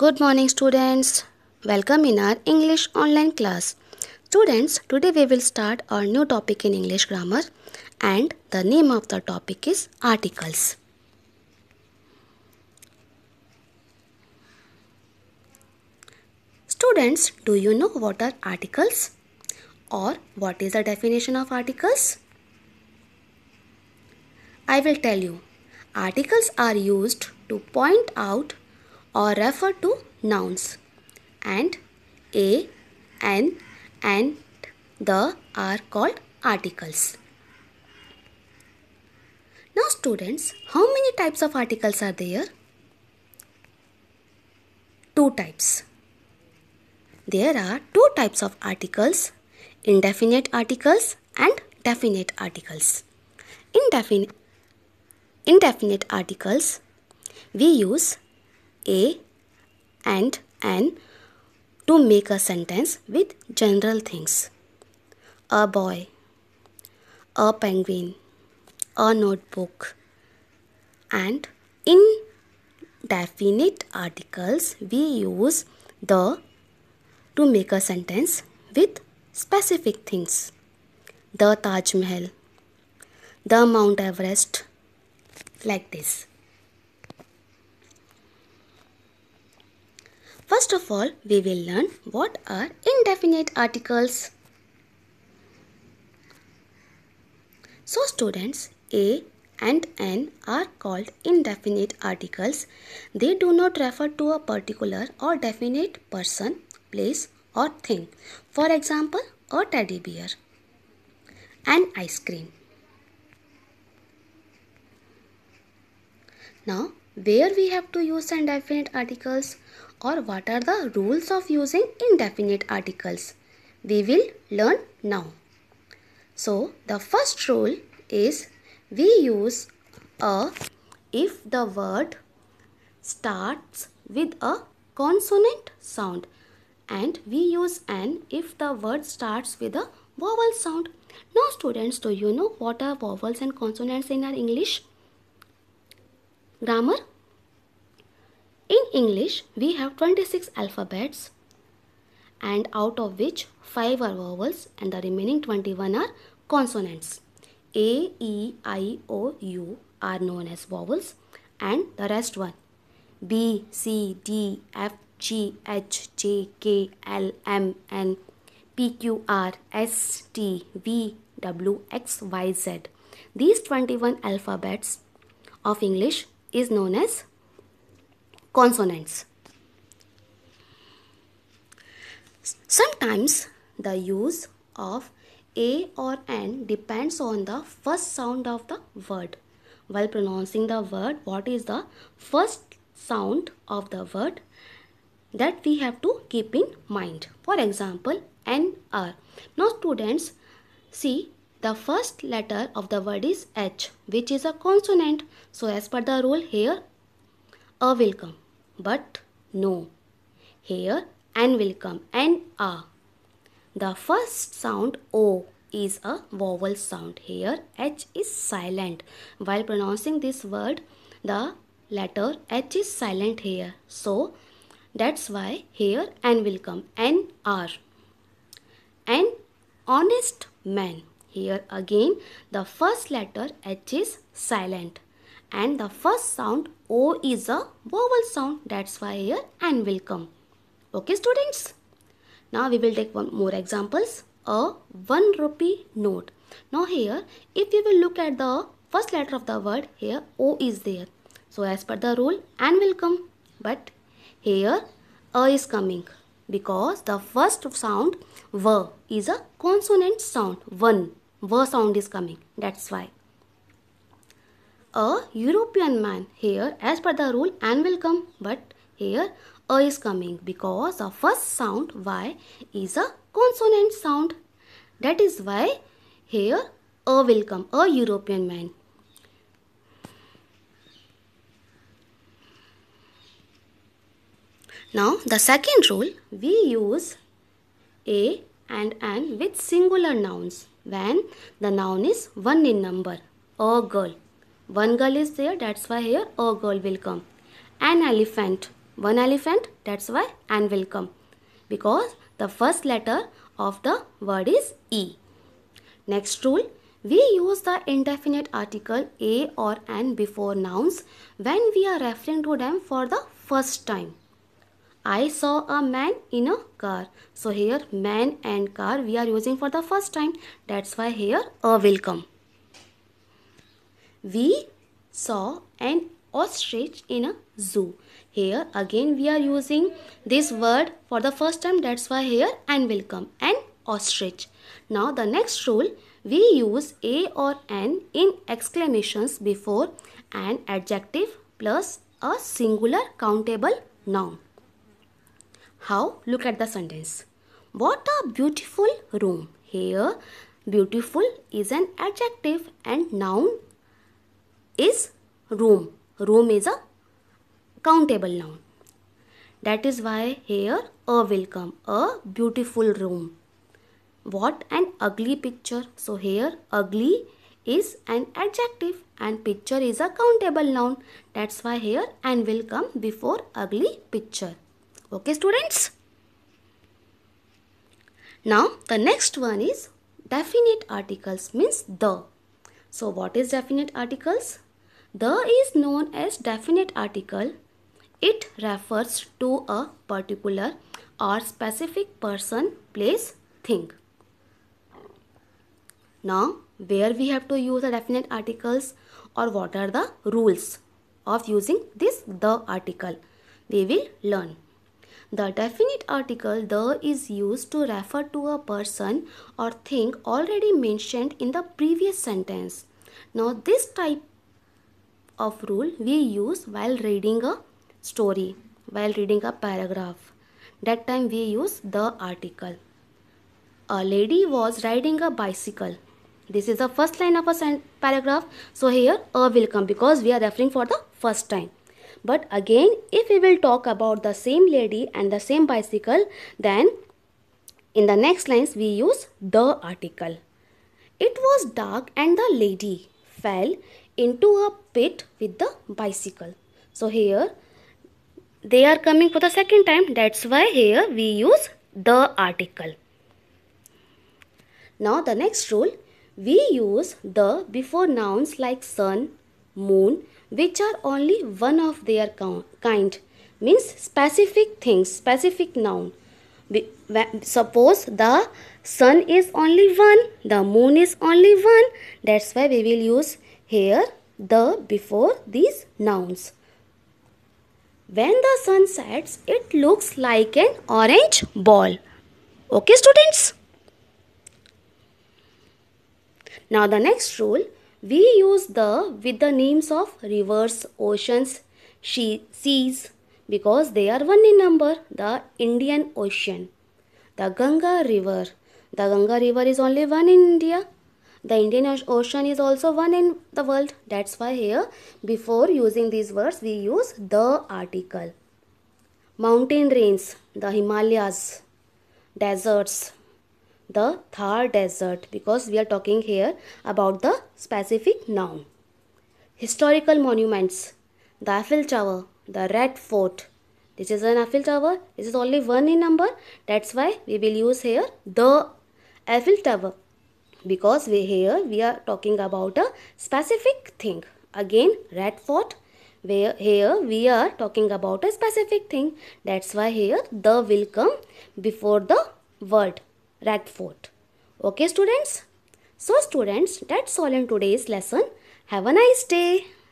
Good morning students. Welcome in our English online class. Students, today we will start our new topic in English grammar and the name of the topic is articles. Students, do you know what are articles or what is the definition of articles? I will tell you. Articles are used to point out or refer to nouns. And a, an, and the are called articles. Now students, how many types of articles are there? Two types. There are two types of articles, indefinite articles and definite articles. Indefinite, indefinite articles, we use a and an to make a sentence with general things. A boy, a penguin, a notebook, and in definite articles we use the to make a sentence with specific things. The Taj Mahal, the Mount Everest, like this. First of all, we will learn what are indefinite articles. So students, a and n are called indefinite articles. They do not refer to a particular or definite person, place or thing. For example, a teddy bear, an ice cream. Now, where we have to use indefinite articles or what are the rules of using indefinite articles. We will learn now. So, the first rule is we use a if the word starts with a consonant sound and we use an if the word starts with a vowel sound. Now students, do you know what are vowels and consonants in our English? Grammar in English, we have 26 alphabets and out of which 5 are vowels and the remaining 21 are consonants. A, E, I, O, U are known as vowels and the rest one. B, C, D, F, G, H, J, K, L, M, N, P, Q, R, S, T, V, W, X, Y, Z. These 21 alphabets of English is known as consonants. Sometimes the use of a or an depends on the first sound of the word. While pronouncing the word, what is the first sound of the word that we have to keep in mind. For example, N R. Now students, see the first letter of the word is H which is a consonant. So as per the rule here, A will come. But no. Here n will come and The first sound o is a vowel sound. Here h is silent. While pronouncing this word the letter h is silent here. So that's why here n will come and An honest man. Here again the first letter h is silent and the first sound O is a vowel sound that's why here and will come. Okay students. Now we will take one more examples. A 1 rupee note. Now here if we will look at the first letter of the word here O is there. So as per the rule and will come but here A is coming because the first sound V is a consonant sound 1. V sound is coming that's why a European man. Here, as per the rule, and will come, but here a is coming because the first sound y is a consonant sound. That is why here a will come, a European man. Now, the second rule, we use a and an with singular nouns when the noun is one in number, a girl. One girl is there, that's why here a girl will come. An elephant. One elephant, that's why an will come. Because the first letter of the word is E. Next rule, we use the indefinite article a or an before nouns when we are referring to them for the first time. I saw a man in a car. So here man and car we are using for the first time. That's why here a will come. We saw an ostrich in a zoo. Here again we are using this word for the first time that's why here and will come an ostrich. Now the next rule we use a or an in exclamations before an adjective plus a singular countable noun. How? Look at the sentence. What a beautiful room. Here beautiful is an adjective and noun is Rome. Rome is a countable noun. That is why here a will come. A beautiful room. What an ugly picture. So here ugly is an adjective and picture is a countable noun. That's why here and will come before ugly picture. Okay students? Now the next one is definite articles means the. So what is definite articles? The is known as definite article. It refers to a particular or specific person, place, thing. Now, where we have to use the definite articles or what are the rules of using this the article. We will learn. The definite article the is used to refer to a person or thing already mentioned in the previous sentence. Now this type of rule we use while reading a story, while reading a paragraph. That time we use the article. A lady was riding a bicycle. This is the first line of a paragraph. So here a will come because we are referring for the first time. But again, if we will talk about the same lady and the same bicycle, then in the next lines we use the article. It was dark and the lady fell into a pit with the bicycle. So here they are coming for the second time. That's why here we use the article. Now the next rule, we use the before nouns like sun, moon, which are only one of their kind, means specific things, specific noun. Suppose the sun is only one, the moon is only one, that's why we will use here, the before these nouns. When the sun sets, it looks like an orange ball. Okay, students? Now, the next rule we use the with the names of rivers, oceans, she, seas because they are one in number. The Indian Ocean, the Ganga River. The Ganga River is only one in India. The Indian Ocean is also one in the world. That's why here before using these words we use the article. Mountain ranges, the Himalayas, deserts, the Thar desert because we are talking here about the specific noun. Historical monuments, the Eiffel Tower, the Red Fort. This is an Eiffel Tower. This is only one in number. That's why we will use here the Eiffel Tower because we here we are talking about a specific thing again Radford where here we are talking about a specific thing that's why here the will come before the word Radford okay students so students that's all in today's lesson have a nice day